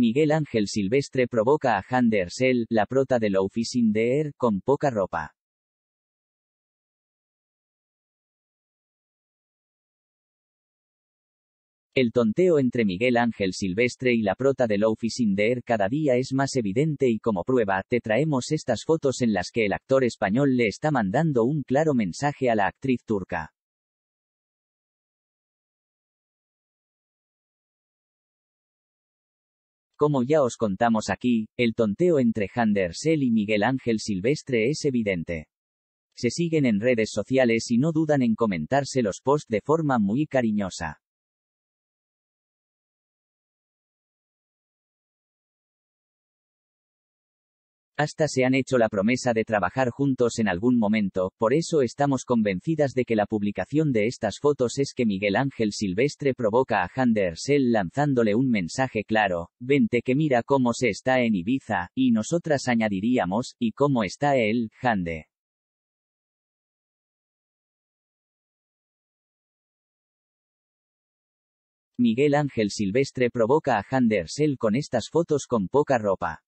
Miguel Ángel Silvestre provoca a Han de la prota de Lofficine sin de Air, con poca ropa. El tonteo entre Miguel Ángel Silvestre y la prota de Sin Deer cada día es más evidente y como prueba, te traemos estas fotos en las que el actor español le está mandando un claro mensaje a la actriz turca. Como ya os contamos aquí, el tonteo entre Handersel y Miguel Ángel Silvestre es evidente. Se siguen en redes sociales y no dudan en comentarse los posts de forma muy cariñosa. Hasta se han hecho la promesa de trabajar juntos en algún momento, por eso estamos convencidas de que la publicación de estas fotos es que Miguel Ángel Silvestre provoca a Han lanzándole un mensaje claro, vente que mira cómo se está en Ibiza, y nosotras añadiríamos, y cómo está él, Hande. Miguel Ángel Silvestre provoca a Ersel con estas fotos con poca ropa.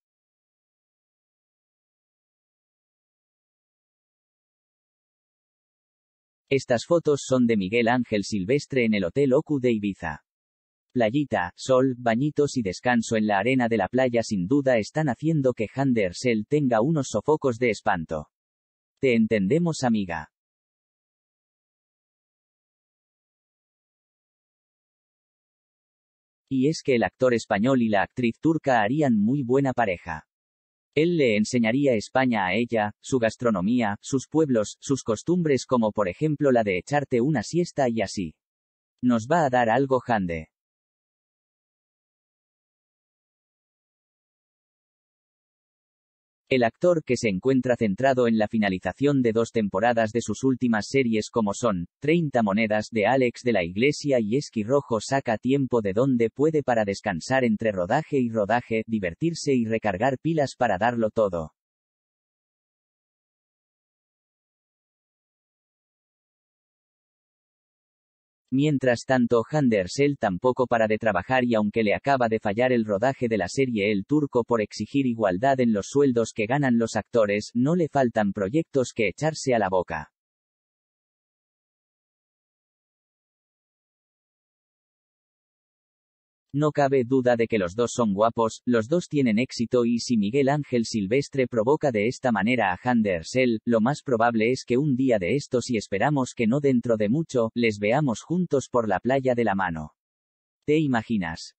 Estas fotos son de Miguel Ángel Silvestre en el Hotel Oku de Ibiza. Playita, sol, bañitos y descanso en la arena de la playa sin duda están haciendo que Han tenga unos sofocos de espanto. Te entendemos amiga. Y es que el actor español y la actriz turca harían muy buena pareja. Él le enseñaría España a ella, su gastronomía, sus pueblos, sus costumbres como por ejemplo la de echarte una siesta y así. Nos va a dar algo jande. El actor que se encuentra centrado en la finalización de dos temporadas de sus últimas series como son 30 monedas de Alex de la Iglesia y Rojo saca tiempo de donde puede para descansar entre rodaje y rodaje, divertirse y recargar pilas para darlo todo. Mientras tanto, Handersel tampoco para de trabajar y aunque le acaba de fallar el rodaje de la serie El Turco por exigir igualdad en los sueldos que ganan los actores, no le faltan proyectos que echarse a la boca. No cabe duda de que los dos son guapos, los dos tienen éxito y si Miguel Ángel Silvestre provoca de esta manera a Han lo más probable es que un día de estos y esperamos que no dentro de mucho, les veamos juntos por la playa de la mano. ¿Te imaginas?